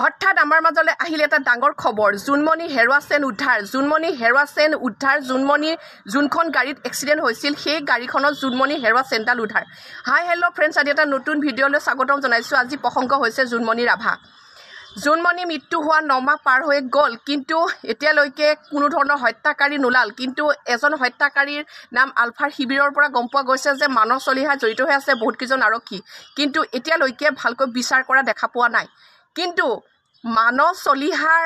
হঠাৎ আমাৰ মাজলৈ আহিল এটা ডাঙৰ খবৰ জোনমণি হেৰুৱা চেন উদ্ধাৰ জোনমণি হেৰুৱা চেন উদ্ধাৰ জোনমণি যোনখন গাড়ীত এক্সিডেণ্ট হৈছিল সেই গাড়ীখনত জোনমণি হেৰুৱা হেৰুৱাচেনডাল উদ্ধাৰ হাই হেল্ল' ফ্ৰেণ্ডছ আজি এটা নতুন ভিডিঅ'লৈ স্বাগতম জনাইছোঁ আজি প্ৰসংগ হৈছে জোনমণি ৰাভা জোনমণি মৃত্যু হোৱা নমাহ পাৰ হৈ গ'ল কিন্তু এতিয়ালৈকে কোনো ধৰণৰ হত্যাকাৰী নোলাল কিন্তু এজন হত্যাকাৰীৰ নাম আলফাৰ শিবিৰৰ পৰা গম পোৱা গৈছে যে মানৱ চলিহা জড়িত হৈ আছে বহুতকেইজন আৰক্ষী কিন্তু এতিয়ালৈকে ভালকৈ বিচাৰ কৰা দেখা পোৱা নাই কিন্তু মানস চলিহাৰ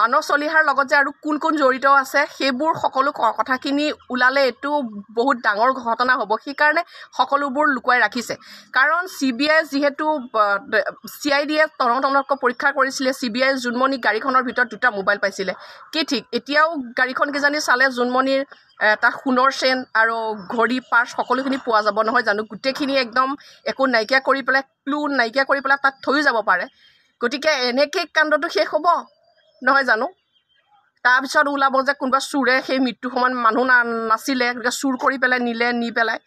মানস চলিহাৰ লগত যে আৰু কোন কোন জড়িত আছে সেইবোৰ সকলো কথাখিনি ওলালে এইটো বহুত ডাঙৰ ঘটনা হ'ব সেইকাৰণে সকলোবোৰ লুকুৱাই ৰাখিছে কাৰণ চি বি আই যিহেতু চি আই ডিয়ে তনতনক পৰীক্ষা কৰিছিলে চি বি আই জোনমণি গাড়ীখনৰ ভিতৰত দুটা মোবাইল পাইছিলে কি ঠিক এতিয়াও গাড়ীখন কিজানি চালে জোনমণিৰ এটা সোণৰ চেন আৰু ঘড়ী পাৰ্চ সকলোখিনি পোৱা যাব নহয় জানো গোটেইখিনি একদম একো নাইকিয়া কৰি পেলাই ক্লু নাইকিয়া কৰি পেলাই তাত থৈ যাব পাৰে গতিকে এনেকেই কাণ্ডটো শেষ হ'ব নহয় জানো তাৰপিছত ওলাব যে কোনোবা চোৰে সেই মৃত্যু সমান মানুহ না নাছিলে গতিকে চুৰ কৰি পেলাই নিলে নি পেলাই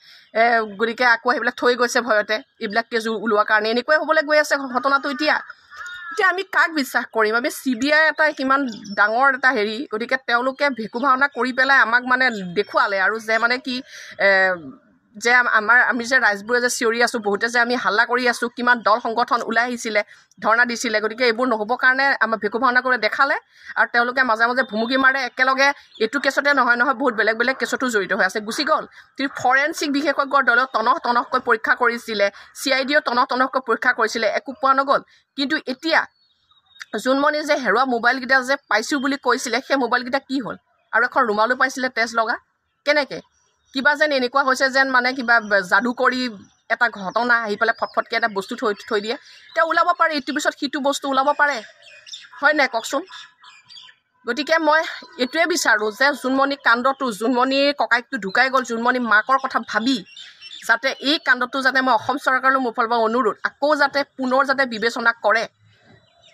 গতিকে আকৌ সেইবিলাক থৈ গৈছে ভয়তে এইবিলাক কেজু ওলোৱাৰ কাৰণে এনেকৈ হ'বলৈ গৈ আছে ঘটনাটো এতিয়া এতিয়া আমি কাক বিশ্বাস কৰিম আমি চি বি আই এটা কিমান ডাঙৰ এটা হেৰি গতিকে তেওঁলোকে ভেকু ভাওনা কৰি পেলাই আমাক মানে দেখুৱালে আৰু যে মানে কি যে আমাৰ আমি যে ৰাইজবোৰে যে চিঞৰি আছোঁ বহুতে যে আমি হাল্লা কৰি আছোঁ কিমান দল সংগঠন ওলাই আহিছিলে ধৰ্ণা দিছিলে গতিকে এইবোৰ নহ'বৰ কাৰণে আমাৰ ভেকু ভাওনা কৰি দেখালে আৰু তেওঁলোকে মাজে মাজে ভুমুকি মাৰে একেলগে এইটো কেছতে নহয় নহয় বহুত বেলেগ বেলেগ কেছতো জড়িত হৈ আছে গুচি গ'ল কিন্তু ফৰেনচিক বিশেষজ্ঞৰ দলেও টনহ টনহকৈ পৰীক্ষা কৰিছিলে চি আই ডিও টনহ টনহকৈ পৰীক্ষা কৰিছিলে একো পোৱা নগ'ল কিন্তু এতিয়া জোনমণি যে হেৰুৱা মোবাইলকেইটা যে পাইছোঁ বুলি কৈছিলে সেই মোবাইলকেইটা কি হ'ল আৰু এখন ৰুমালো পাইছিলে তেজ লগা কেনেকৈ কিবা যেন এনেকুৱা হৈছে যেন মানে কিবা যাদুকৰী এটা ঘটনা আহি পেলাই ফটফটকৈ এটা বস্তু থৈ থৈ দিয়ে এতিয়া ওলাব পাৰে ইটোৰ পিছত সিটো বস্তু ওলাব পাৰে হয় নাই কওকচোন গতিকে মই এইটোৱে বিচাৰোঁ যে জোনমণি কাণ্ডটো জোনমণিৰ ককাইকটো ঢুকাই গ'ল জোনমণি মাকৰ কথা ভাবি যাতে এই কাণ্ডটো যাতে মই অসম চৰকাৰলৈ মোৰ ফালৰ পৰা অনুৰোধ আকৌ যাতে পুনৰ যাতে বিবেচনা কৰে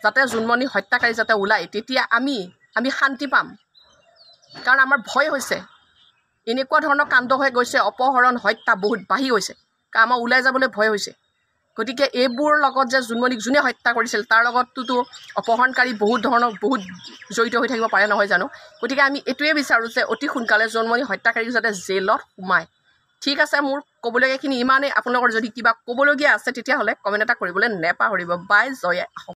যাতে জোনমণি হত্যাকাৰী যাতে ওলায় তেতিয়া আমি আমি শান্তি পাম কাৰণ আমাৰ ভয় হৈছে এনেকুৱা ধৰণৰ কাণ্ড হৈ গৈছে অপহৰণ হত্যা বহুত বাঢ়ি গৈছে কাৰণ আমাৰ ওলাই যাবলৈ ভয় হৈছে গতিকে এইবোৰৰ লগত যে জোনমণিক যোনে হত্যা কৰিছিল তাৰ লগততোতো অপহৰণকাৰী বহুত ধৰণৰ বহুত জড়িত হৈ থাকিব পাৰে নহয় জানো গতিকে আমি এইটোৱে বিচাৰোঁ যে অতি সোনকালে জোনমণি হত্যাকাৰী যাতে জেলত সোমায় ঠিক আছে মোৰ ক'বলগীয়াখিনি ইমানেই আপোনালোকৰ যদি কিবা ক'বলগীয়া আছে তেতিয়াহ'লে কমেণ্ট এটা কৰিবলৈ নেপাহৰিব বাই জয়